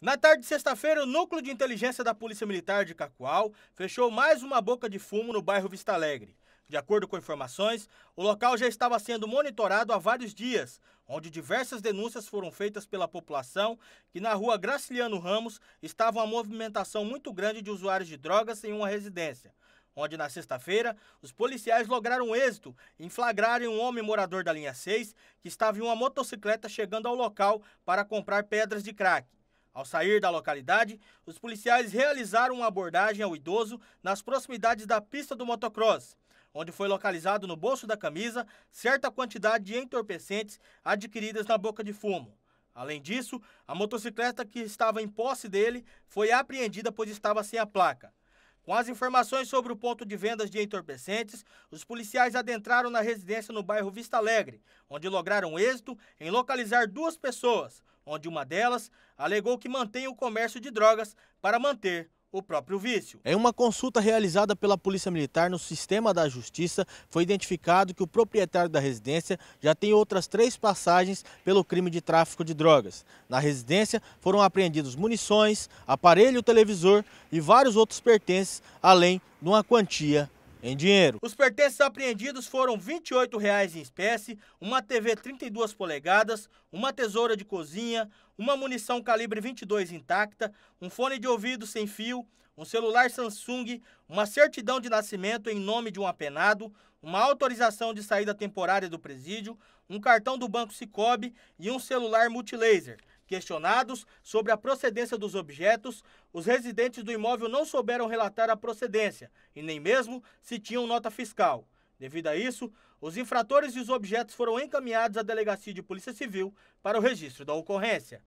Na tarde de sexta-feira, o Núcleo de Inteligência da Polícia Militar de Cacoal fechou mais uma boca de fumo no bairro Vista Alegre. De acordo com informações, o local já estava sendo monitorado há vários dias, onde diversas denúncias foram feitas pela população que na rua Graciliano Ramos estava uma movimentação muito grande de usuários de drogas em uma residência onde na sexta-feira os policiais lograram êxito em flagrarem um homem morador da linha 6 que estava em uma motocicleta chegando ao local para comprar pedras de crack. Ao sair da localidade, os policiais realizaram uma abordagem ao idoso nas proximidades da pista do motocross, onde foi localizado no bolso da camisa certa quantidade de entorpecentes adquiridas na boca de fumo. Além disso, a motocicleta que estava em posse dele foi apreendida pois estava sem a placa. Com as informações sobre o ponto de vendas de entorpecentes, os policiais adentraram na residência no bairro Vista Alegre, onde lograram êxito em localizar duas pessoas, onde uma delas alegou que mantém o comércio de drogas para manter o próprio vício. Em uma consulta realizada pela Polícia Militar no sistema da Justiça, foi identificado que o proprietário da residência já tem outras três passagens pelo crime de tráfico de drogas. Na residência foram apreendidos munições, aparelho televisor e vários outros pertences, além de uma quantia em dinheiro. Os pertences apreendidos foram R$ 28 em espécie, uma TV 32 polegadas, uma tesoura de cozinha, uma munição calibre 22 intacta, um fone de ouvido sem fio, um celular Samsung, uma certidão de nascimento em nome de um apenado, uma autorização de saída temporária do presídio, um cartão do Banco Cicobi e um celular multilaser, Questionados sobre a procedência dos objetos, os residentes do imóvel não souberam relatar a procedência e nem mesmo se tinham nota fiscal. Devido a isso, os infratores e os objetos foram encaminhados à Delegacia de Polícia Civil para o registro da ocorrência.